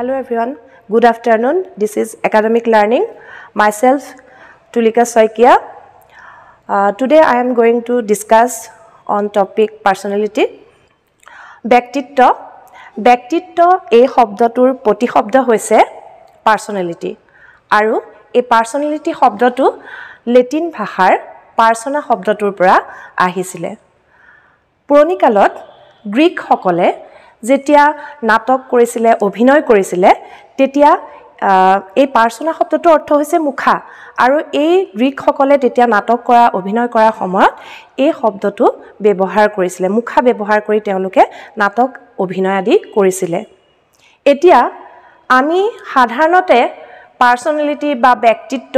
Hello' everyone good afternoon this is academic learning myself Tulika Saikia today I am going to discuss on topic personality ব্যক্তিত্ব ব্যক্তিত্ব এই শব্দটোৰ প্ৰতিশব্দ হৈছে personality আৰু এই পাৰ্চনেলিটি শব্দটো লেটিন ভাষাৰ পাৰ্চনা শব্দটোৰ পৰা আহিছিলে পুৰণিকালত গ্ৰীকসকলে যেতিয়া নাটক কৰিছিলে অভিনয় কৰিছিলে তেতিয়া এই পাৰ্চনা শব্দটোৰ অৰ্থ হৈছে মুখা আৰু এই গ্ৰীকসকলে তেতিয়া নাটক কৰা অভিনয় কৰাৰ সময়ত এই শব্দটো ব্যৱহাৰ কৰিছিলে মুখা ব্যৱহাৰ কৰি তেওঁলোকে নাটক অভিনয় আদি কৰিছিলে এতিয়া আমি সাধাৰণতে পাৰ্চনেলিটি বা ব্যক্তিত্ব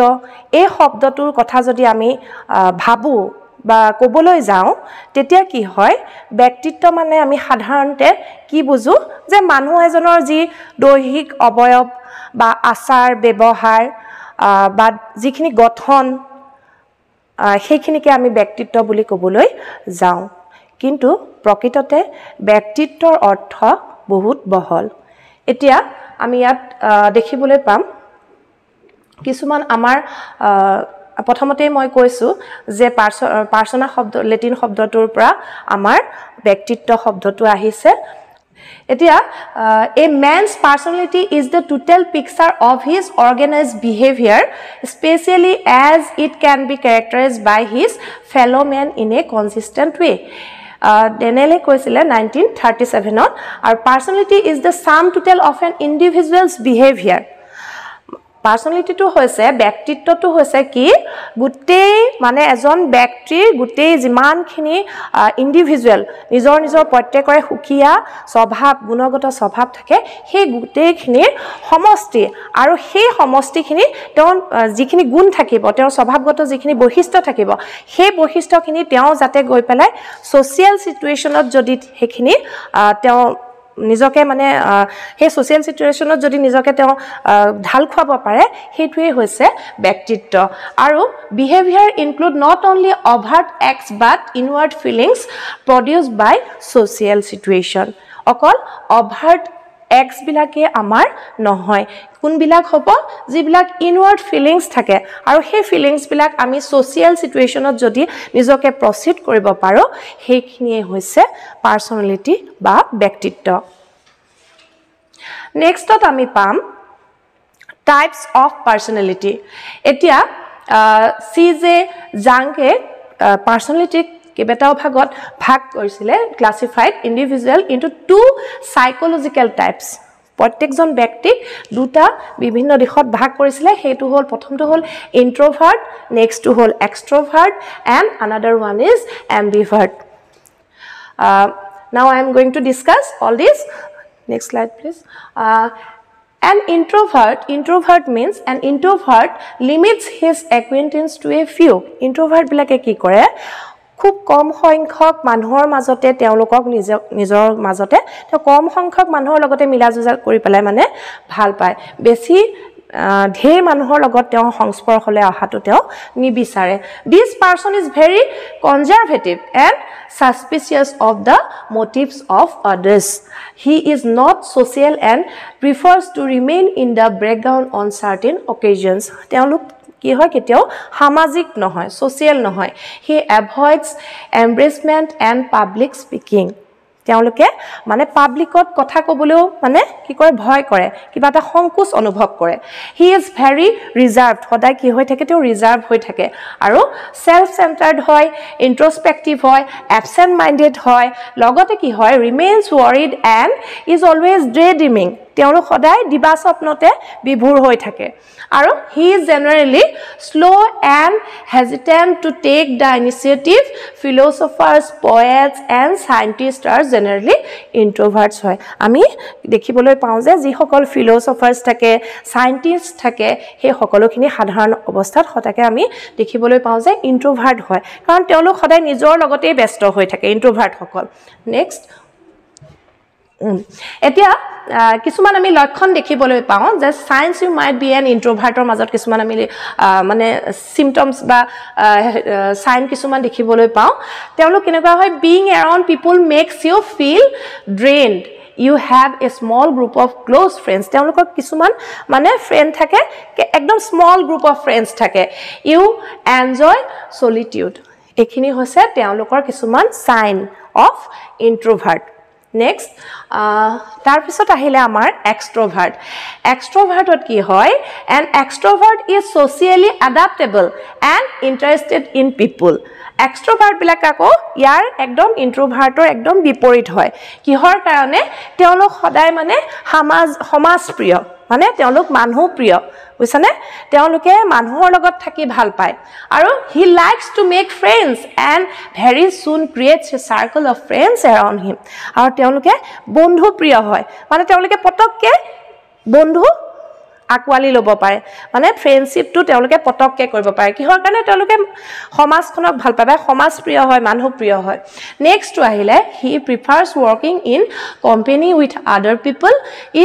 এই শব্দটোৰ কথা যদি আমি ভাবোঁ বা ক'বলৈ যাওঁ তেতিয়া কি হয় ব্যক্তিত্ব মানে আমি সাধাৰণতে কি বুজোঁ যে মানুহ এজনৰ যি দৈহিক অৱয়ব বা আচাৰ ব্যৱহাৰ বা যিখিনি গঠন সেইখিনিকে আমি ব্যক্তিত্ব বুলি ক'বলৈ যাওঁ কিন্তু প্ৰকৃততে ব্যক্তিত্বৰ অৰ্থ বহুত বহল এতিয়া আমি ইয়াত দেখিবলৈ পাম কিছুমান আমাৰ প্ৰথমতেই মই কৈছোঁ যে পাৰ্চ পাৰ্চনা শব্দ লেটিন শব্দটোৰ পৰা আমাৰ ব্যক্তিত্ব শব্দটো আহিছে এতিয়া এই means personality is the total picture of his organise behaviour especially as it can be characterise by his fellow' men in a consistent way ডেনেলে কৈছিলে নাইনটিন থাৰ্টি ছেভেনত আৰু personality is the sum total of an individual's behaviour পাৰ্চনেলিটিটো হৈছে ব্যক্তিত্বটো হৈছে কি গোটেই মানে এজন ব্যক্তিৰ গোটেই যিমানখিনি ইণ্ডিভিজুৱেল নিজৰ নিজৰ প্ৰত্যেকৰে সুকীয়া স্বভাৱ গুণগত স্বভাৱ থাকে সেই গোটেইখিনিৰ সমষ্টি আৰু সেই সমষ্টিখিনি তেওঁ যিখিনি গুণ থাকিব তেওঁৰ স্বভাৱগত যিখিনি বৈশিষ্ট্য থাকিব সেই বৈশিষ্ট্যখিনি তেওঁ যাতে গৈ পেলাই ছ'চিয়েল চিটুৱেশ্যনত যদি সেইখিনি তেওঁ নিজকে মানে সেই ছ'চিয়েল ছিটুৱেশ্যনত যদি নিজকে তেওঁ ঢাল খুৱাব পাৰে সেইটোৱেই হৈছে ব্যক্তিত্ব আৰু behaviour include not only overt acts but inward feelings produce by social situation অকল অভাৰ্ট এক্সবিলাকে আমাৰ নহয় কোনবিলাক হ'ব যিবিলাক ইনৱাৰ্ড ফিলিংছ থাকে আৰু সেই ফিলিংছবিলাক আমি ছ'চিয়েল ছিটুৱেশ্যনত যদি নিজকে প্ৰচিড কৰিব পাৰোঁ সেইখিনিয়ে হৈছে পাৰ্চনেলিটি বা ব্যক্তিত্ব নেক্সটত আমি পাম টাইপছ অফ পাৰ্চনেলিটি এতিয়া চি জে জাংকে পাৰ্চনেলিটিক কেইবাটাও ভাগত ভাগ কৰিছিলে classified individual into two psychological types প্ৰত্যেকজন ব্যক্তিক দুটা বিভিন্ন দিশত ভাগ কৰিছিলে সেইটো হ'ল প্ৰথমটো হ'ল ইণ্ট্ৰ'ভাৰ্ট নেক্সটটো হ'ল extrovert and another one is ambivert now I am going to discuss all this next slide please an introvert introvert means an introvert limits his acquaintance to a few ইণ্ট্ৰ'ভাৰ্টবিলাকে কি কৰে খুব কম সংখ্যক মানুহৰ মাজতে তেওঁলোকক নিজৰ নিজৰ মাজতে তেওঁ কম সংখ্যক মানুহৰ লগতে মিলা যোজা কৰি পেলাই মানে ভাল পায় বেছি ঢেৰ মানুহৰ লগত তেওঁ সংস্পৰ্শলৈ অহাটো তেওঁ নিবিচাৰে this person is very conservative and suspicious of the motives of others he is not social and prefers to remain in the background on certain occasions তেওঁলোক কি হয় কেতিয়াও সামাজিক নহয় ছ'চিয়েল নহয় he avoids embarrassment and public speaking তেওঁলোকে মানে পাব্লিকত কথা ক'বলৈও মানে কি কৰে ভয় কৰে কিবা এটা সংকোচ অনুভৱ কৰে হি ইজ ভেৰি ৰিজাৰ্ভ সদায় কি হৈ থাকে তেওঁ ৰিজাৰ্ভ হৈ থাকে আৰু ছেল্ফ চেণ্টাৰ্ড হয় ইণ্ট্ৰস্পেক্টিভ হয় এবচেণ্ট মাইণ্ডেড হয় লগতে কি হয় remains worried and is always daydreaming তেওঁলোক সদায় দিবা স্বপ্নতে বিভোৰ হৈ থাকে আৰু he generally slow' and hesitant to take the initiative philosophers poets and scientist are generally introverts হয় আমি দেখিবলৈ পাওঁ যে যিসকল ফিল'চফাৰ্ছ থাকে চাইণ্টিষ্ট থাকে সেই সকলোখিনি সাধাৰণ অৱস্থাত সঁচাকৈ আমি দেখিবলৈ পাওঁ যে ইণ্ট্ৰভাৰ্ট হয় কাৰণ তেওঁলোক সদায় নিজৰ লগতেই ব্যস্ত হৈ থাকে ইণ্ট্ৰভাৰ্টসকল নেক্সট এতিয়া কিছুমান আমি লক্ষণ দেখিবলৈ পাওঁ যে signs you might be an ইনট্ৰভাৰ্টৰ মাজত কিছুমান আমি মানে চিমটমছ বা চাইন কিছুমান দেখিবলৈ পাওঁ তেওঁলোক কেনেকুৱা হয় being around people makes you feel drained you have a small group of close friends তেওঁলোকৰ কিছুমান মানে ফ্ৰেণ্ড থাকে একদম স্মল গ্ৰুপ অফ ফ্ৰেণ্ডছ থাকে ইউ এনজয় চলিটিউড এইখিনি হৈছে তেওঁলোকৰ কিছুমান চাইন অফ ইনট্ৰভাৰ্ট নেক্সট তাৰপিছত আহিলে আমাৰ এক্সট্ৰ'ভাৰ্ট এক্সট্ৰ'ভাৰ্টত কি হয় and extrovert is socially adaptable and interested in people এক্সট্ৰ'ভাৰ্টবিলাক আকৌ ইয়াৰ একদম ইণ্ট্ৰ'ভাৰ্টৰ একদম বিপৰীত হয় কিহৰ কাৰণে তেওঁলোক সদায় মানে সমাজ সমাজপ্ৰিয় মানে তেওঁলোক মানুহ প্ৰিয় বুজিছানে তেওঁলোকে মানুহৰ লগত থাকি ভাল পায় আৰু he likes to make friends and very soon creates a circle of friends around him আৰু তেওঁলোকে বন্ধু প্ৰিয় হয় মানে তেওঁলোকে পটককৈ বন্ধু আঁকোৱালি ল'ব পাৰে মানে ফ্ৰেণ্ডশ্বিপটো তেওঁলোকে পটককৈ কৰিব পাৰে কিহৰ কাৰণে তেওঁলোকে সমাজখনক ভাল পায় বা সমাজ প্ৰিয় হয় মানুহ প্ৰিয় হয় নেক্সটটো আহিলে he prefers working in company with other people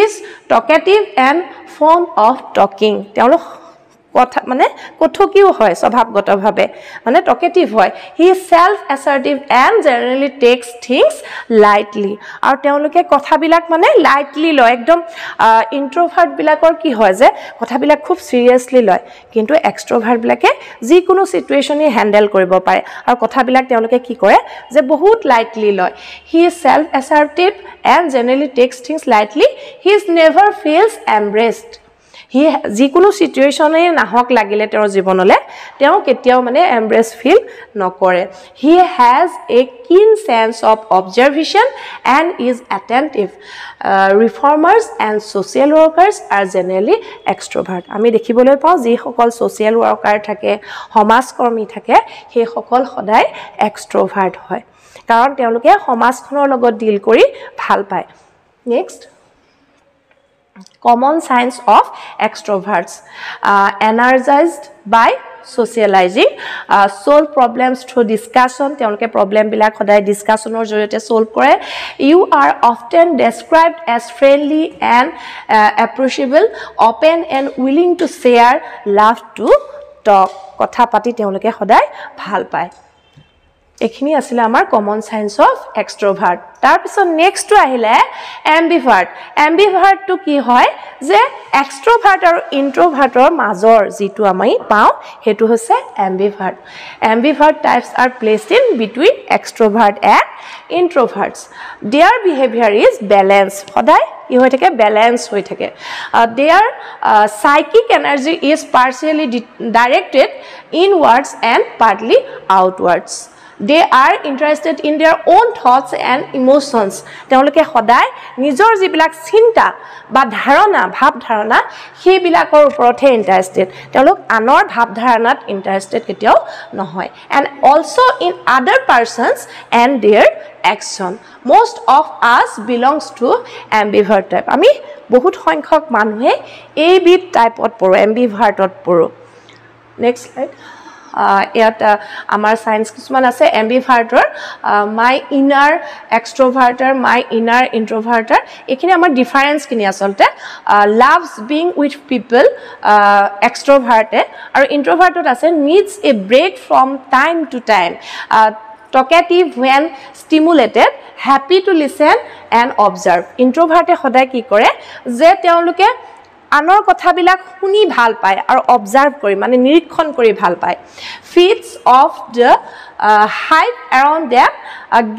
is talkative and ফৰ্ম অফ টকিং তেওঁলোক কথা মানে কঠকীও হয় স্বভাৱগতভাৱে মানে টকেটিভ হয় he self assertive and generally takes things lightly আৰু তেওঁলোকে কথাবিলাক মানে লাইটলি লয় একদম ইণ্ট্ৰভাৰ্টবিলাকৰ কি হয় যে কথাবিলাক খুব ছিৰিয়াছলি লয় কিন্তু এক্সট্ৰভাৰ্টবিলাকে যিকোনো ছিটুৱেশ্যনেই হেণ্ডেল কৰিব পাৰে আৰু কথাবিলাক তেওঁলোকে কি কৰে যে বহুত লাইটলি লয় he self assertive and generally takes things lightly he is never feels embarrassed সি যিকোনো চিটুৱেশ্যনেই নাহক লাগিলে তেওঁৰ জীৱনলৈ তেওঁ কেতিয়াও মানে এম্ব্ৰেছ ফিল নকৰে হি has a keen sense of observation and is attentive reformers and social workers are generally extrovert আমি দেখিবলৈ পাওঁ যিসকল ছ'চিয়েল ৱৰ্কাৰ থাকে সমাজকৰ্মী থাকে সেইসকল সদায় এক্সট্ৰ'ভাৰ্ট হয় কাৰণ তেওঁলোকে সমাজখনৰ লগত ডিল কৰি ভাল পায় next common science of extroverts uh, energized by socializing uh, solve problems through discussion teoloke problem bilak khodai discussionor joriyote solve kore you are often described as friendly and uh, approachable open and willing to share love to talk kotha pati teoloke khodai bhal pay এইখিনি আছিলে আমাৰ common science of extrovert তাৰপিছত নেক্সটটো আহিলে ambivert M বি ভাৰ্টটো কি হয় যে এক্সট্ৰভাৰ্ট আৰু ইণ্ট্ৰভাৰ্টৰ মাজৰ যিটো আমি পাওঁ সেইটো হৈছে ambivert M ambivert types are place in between extrovert and introverts they are behaviour is balance সদায় কি হৈ থাকে বেলেঞ্চ হৈ থাকে they are psychic energy is partially directed inwards and partly outwards they are interested in their own thoughts and emotions তেওঁলোকে সদায় নিজৰ যিবিলাক চিন্তা বা ধাৰণা ভাৱ ধাৰণা সেইবিলাকৰ ওপৰতহে ইণ্টাৰেষ্টেড তেওঁলোক আনৰ ভাৱ ধাৰণাত ইণ্টাৰেষ্টেড কেতিয়াও নহয় and also' in other persons and their action most of us belongs to ambivert type আমি বহুত সংখ্যক মানুহে এইবিধ টাইপত পৰোঁ এম্বিভাৰ্টত পৰোঁ নেক্সট লাইড ইয়াত আমাৰ চায়েন্স কিছুমান আছে এম বি ভাৰ্টৰ মাই ইনাৰ এক্সট্ৰ'ভাৰ্টাৰ মাই ইনাৰ ইণ্ট্ৰ'ভাৰ্টাৰ এইখিনি আমাৰ ডিফাৰেঞ্চখিনি আচলতে লাভছ বিং উইথ পিপল এক্সট্ৰ'ভাৰ্টে আৰু ইণ্ট্ৰ'ভাৰ্টত আছে needs a break from time to time talkative when stimulated happy to listen and observe ইণ্ট্ৰ'ভাৰ্টে সদায় কি কৰে যে তেওঁলোকে আনৰ কথাবিলাক শুনি ভাল পায় আৰু অবজাৰ্ভ কৰি মানে নিৰীক্ষণ কৰি ভাল পায় feeds off the hype around them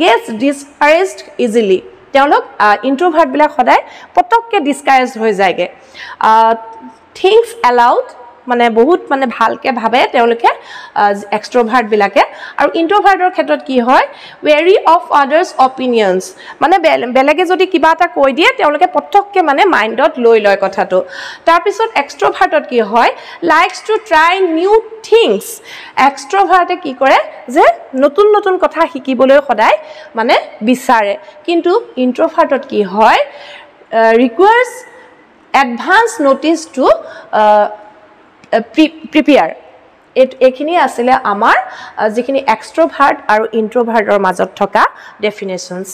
gets discouraged easily তেওঁলোক ইণ্ট্ৰভাৰ্টবিলাক সদায় পটককৈ ডিছকাৰেজ হৈ যায়গৈ থিংছ এলাউড মানে বহুত মানে ভালকৈ ভাবে তেওঁলোকে এক্সট্ৰ'ভাৰ্টবিলাকে আৰু ইণ্ট্ৰ'ভাৰ্টৰ ক্ষেত্ৰত কি হয় ৱেৰি অফ আদাৰ্ছ অপিনিয়নছ মানে বেলেগে যদি কিবা এটা কৈ দিয়ে তেওঁলোকে পটককৈ মানে মাইণ্ডত লৈ লয় কথাটো তাৰপিছত এক্সট্ৰ'ভাৰ্টত কি হয় likes to try new things এক্সট্ৰ'ভাৰ্টে কি কৰে যে নতুন নতুন কথা শিকিবলৈ সদায় মানে বিচাৰে কিন্তু ইণ্ট্ৰ'ভাৰ্টত কি হয় requires advance notice to prepare এই এইখিনিয়ে আছিলে আমাৰ যিখিনি এক্সট্ৰ'ভাৰ্ট আৰু ইণ্ট্ৰ'ভাৰ্টৰ মাজত থকা ডেফিনেশ্যনছ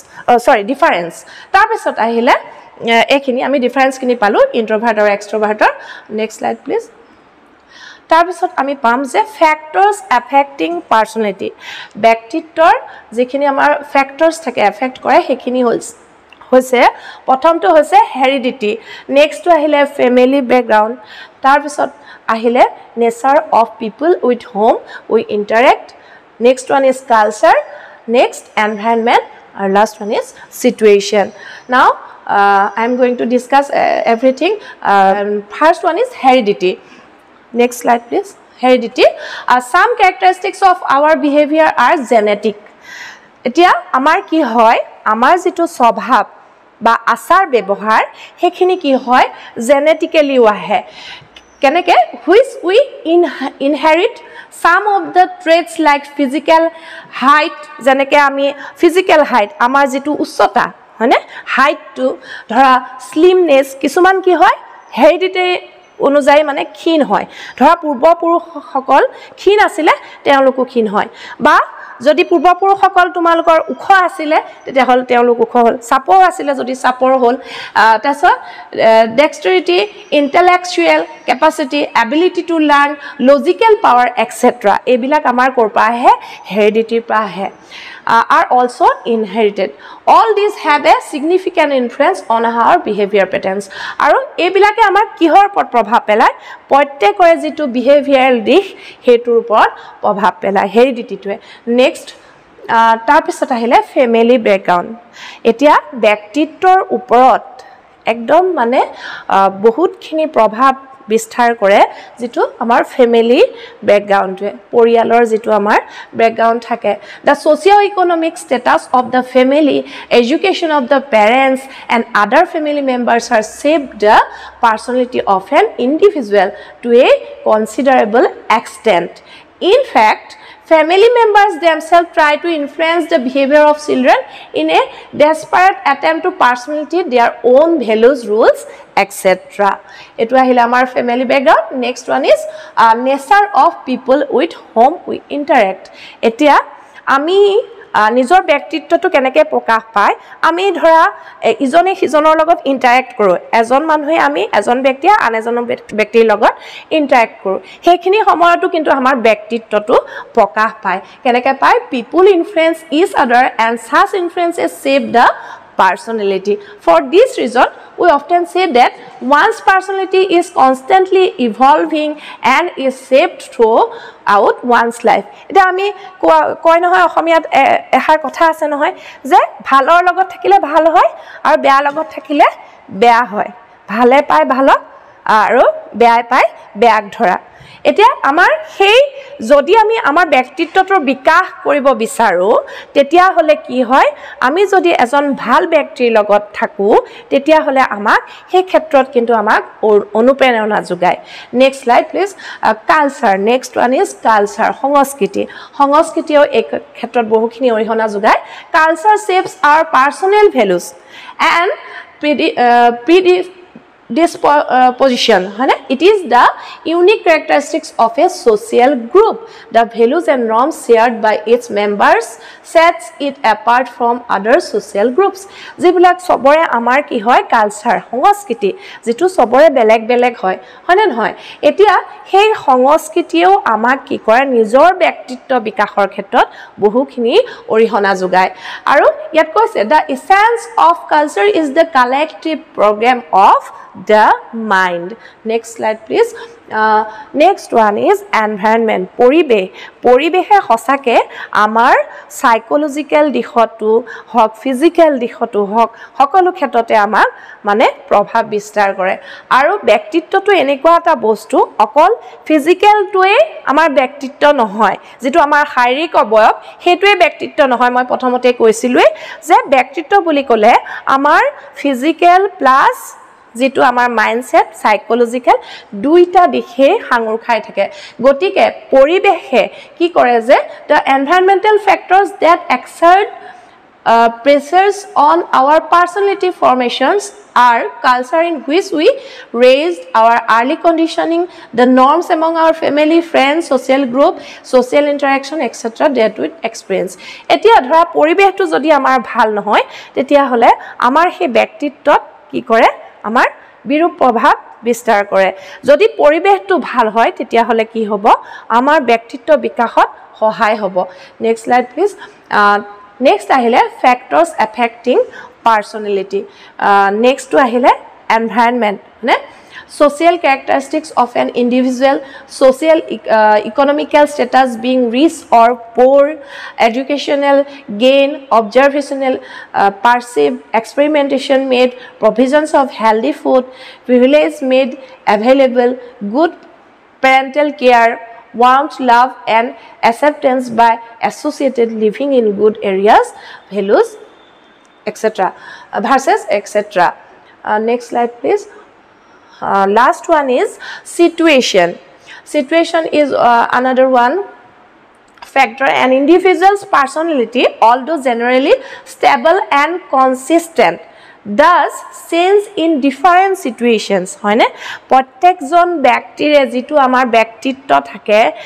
চৰি ডিফাৰেঞ্চ তাৰপিছত আহিলে এইখিনি আমি ডিফাৰেঞ্চখিনি পালোঁ ইণ্ট্ৰ'ভাৰ্ট আৰু এক্সট্ৰ'ভাৰ্টৰ নেক্সট লাইড প্লিজ তাৰপিছত আমি পাম যে ফেক্টৰ্ছ এফেক্টিং পাৰ্চনেলিটি ব্যক্তিত্বৰ যিখিনি আমাৰ ফেক্টৰ্ছ থাকে এফেক্ট কৰে সেইখিনি হ'ল হৈছে প্ৰথমটো হৈছে হেৰিডিটি নেক্সটটো আহিলে ফেমিলি বেকগ্ৰাউণ্ড তাৰপিছত আহিলে nature of people with home we interact next one is culture next environment আৰু last one is situation now I am going to discuss everything first one is heredity next slide please heredity some characteristics of our behaviour are genetic এতিয়া আমাৰ কি হয় আমাৰ যিটো স্বভাৱ বা আচাৰ ব্যৱহাৰ সেইখিনি কি হয় জেনেটিকেলিও আহে কেনেকৈ which we in inherit some of the traits like physical height যেনেকৈ আমি ফিজিকেল হাইট আমাৰ যিটো উচ্চতা হয়নে হাইটটো ধৰা শ্লিমনেছ কিছুমান কি হয় হেৰিটিটেৰি অনুযায়ী মানে ক্ষীণ হয় ধৰা পূৰ্বপুৰুষসকল ক্ষীণ আছিলে তেওঁলোকো ক্ষীণ হয় বা যদি পূৰ্বপুৰুষসকল তোমালোকৰ ওখ আছিলে তেতিয়াহ'লে তেওঁলোক ওখ হ'ল চাপৰ আছিলে যদি চাপৰ হ'ল তাৰপিছত dexterity intellectual capacity ability to learn logical power etcetera এইবিলাক আমাৰ ক'ৰ পৰা আহে হেৰিডিটিৰ পৰা আহে uh, are also inherited. All these have a significant influence on our behavior patterns. Aro e bilake amar kihor upor probhab pelay prottekor jitu behavioral dish hetur upor probhab pelay heredity tu next tar pisot ahile family background etia byaktitor uporot ekdom mane bahut khini probhab বিস্তাৰ কৰে যিটো আমাৰ family বেকগ্ৰাউণ্ডটোৱে পৰিয়ালৰ যিটো আমাৰ background থাকে the socio' economic status of the family education of the parents and other family members are shape the personality of an individual to a considerable extent in fact family members themselves try to influence the behavior of children in a desperate attempt to personality their own values rules etc etu ahilamar family background next one is uh, nature of people with whom we interact etia ami নিজৰ ব্যক্তিত্বটো কেনেকৈ প্ৰকাশ পায় আমি ধৰা ইজনে সিজনৰ লগত interact কৰোঁ এজন মানুহে আমি এজন ব্যক্তিয়ে আন এজনৰ ব্যক্তিৰ লগত ইণ্টাৰেক্ট কৰোঁ সেইখিনি সময়তো কিন্তু আমাৰ ব্যক্তিত্বটো প্ৰকাশ পায় কেনেকৈ পায় people influence each other and such influence is shape the personality. For this reason, we often say that one's personality is constantly evolving and is shaped throughout one's life. এতিয়া আমি কয় নহয় অসমীয়াত এষাৰ কথা আছে নহয় যে ভালৰ লগত থাকিলে ভাল হয় আৰু বেয়া লগত থাকিলে বেয়া হয় ভালে পায় ভালক আৰু বেয়াই পায় বেয়াক ধৰা এতিয়া আমাৰ সেই যদি আমি আমাৰ ব্যক্তিত্বটোৰ বিকাশ কৰিব বিচাৰোঁ তেতিয়াহ'লে কি হয় আমি যদি এজন ভাল ব্যক্তিৰ লগত থাকোঁ তেতিয়াহ'লে আমাক সেই ক্ষেত্ৰত কিন্তু আমাক অনুপ্ৰেৰণা যোগায় নেক্সট লাইভ please culture next one is culture সংস্কৃতি সংস্কৃতিয়েও এই ক্ষেত্ৰত বহুখিনি অৰিহণা যোগায় culture shapes our personal values and P D this uh, position hane? it is the unique characteristics of a social group the values and norms shared by its members sets it apart from other social groups jibulak sobore amar ki hoy culture hongoskiti jitu sobore belek belek hoy hone noy etia hei hongoskitiyo amak ki kore nijor byaktitto bikahor khetrot bohu khini orihona jugay aru yat koise the essence of culture is the collective program of the mind. Next slide, please. Uh, next one is environment. Poribe. Poribe hai hosake amar psychological dihotu, hok physical dihotu, hok hokoluketote amar, mane probab bistar gore. Aro bactito to enequata bostu, okol physical to a amar bactito no hoi. Zitu amar hairi ko boyok, hetu a bactito no hoi, my potomote koisilwe, ze bactito bulikole amar physical plus যিটো আমাৰ mindset psychological দুইটা দিশেই সাঙুৰ খাই থাকে গতিকে পৰিৱেশে কি কৰে যে the environmental factors that exert pressures on our personality formations are culture in which we raised our early conditioning the norms among our family friends social group social interaction etcetera that with experience এতিয়া ধৰা পৰিৱেশটো যদি আমাৰ ভাল নহয় তেতিয়াহ'লে আমাৰ সেই ব্যক্তিত্বত কি কৰে আমাৰ বিৰূপ প্ৰভাৱ বিস্তাৰ কৰে যদি পৰিৱেশটো ভাল হয় তেতিয়াহ'লে কি হ'ব আমাৰ ব্যক্তিত্ব বিকাশত সহায় হ'ব নেক্সট লাইড প্লিজ নেক্সট আহিলে ফেক্টৰ্ছ এফেক্টিং পাৰ্চনেলিটি নেক্সটটো আহিলে এনভাইৰনমেণ্ট মানে social characteristics of an individual, social uh, economical status being rich or poor, educational gain, observational, uh, perceived, experimentation made, provisions of healthy food, privilege made available, good parental care, warmth, love and acceptance by associated living in good areas, values, etc. versus etc. Uh, next slide please. last one is situation situation is uh, another one factor an individual's personality although generally stable and consistent thus change in different situations hoine protection bacteria jitu amar byaktitto thake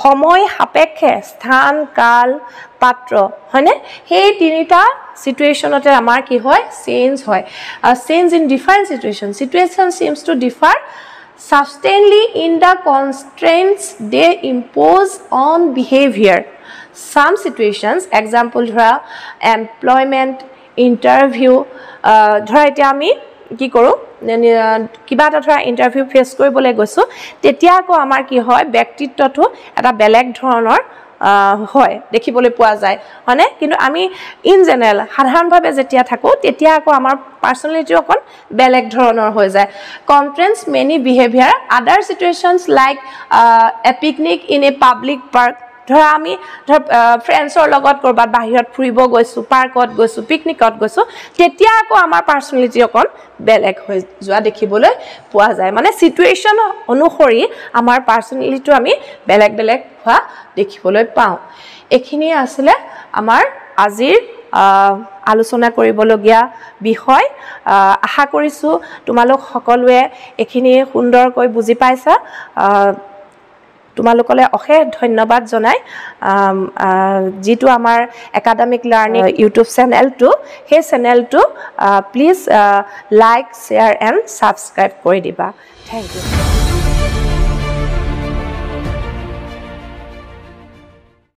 সময় সাপেক্ষে স্থান কাল পাত্ৰ হয়নে সেই তিনিটা চিটুৱেশ্যনতে আমাৰ কি হয় চেঞ্জ হয় change in different situation situation change to differ substantially in the constants they impose on behaviour some situations example ধৰা এমপ্লয়মেণ্ট ইণ্টাৰভিউ ধৰা এতিয়া আমি কি কৰোঁ কিবা এটা ধৰা ইণ্টাৰভিউ ফেচ কৰিবলৈ গৈছোঁ তেতিয়া আকৌ আমাৰ কি হয় ব্যক্তিত্বটো এটা বেলেগ ধৰণৰ হয় দেখিবলৈ পোৱা যায় হয়নে কিন্তু আমি ইন জেনেৰেল সাধাৰণভাৱে যেতিয়া থাকোঁ তেতিয়া আকৌ আমাৰ পাৰ্চনেলিটিও অকণ বেলেগ ধৰণৰ হৈ যায় কনফ্ৰেন্স many behaviour other situations like a picnic in a public park ধৰা আমি ধৰ ফ্ৰেণ্ডছৰ লগত ক'ৰবাত বাহিৰত ফুৰিব গৈছোঁ পাৰ্কত গৈছোঁ পিকনিকত গৈছোঁ তেতিয়া আকৌ আমাৰ পাৰ্চনেলিটি অকণ বেলেগ হৈ যোৱা দেখিবলৈ পোৱা যায় মানে চিটুৱেশ্যন অনুসৰি আমাৰ পাৰ্চনেলিটিটো আমি বেলেগ বেলেগ হোৱা দেখিবলৈ পাওঁ এইখিনিয়ে আছিলে আমাৰ আজিৰ আলোচনা কৰিবলগীয়া বিষয় আশা কৰিছোঁ তোমালোক সকলোৱে এইখিনি সুন্দৰকৈ বুজি পাইছা তোমালোকলৈ অশেষ ধন্যবাদ জনাই যিটো আমাৰ একাডেমিক লাৰ্ণিং ইউটিউব চেনেলটো সেই চেনেলটো please like share and subscribe কৰি দিবা থেংক ইউ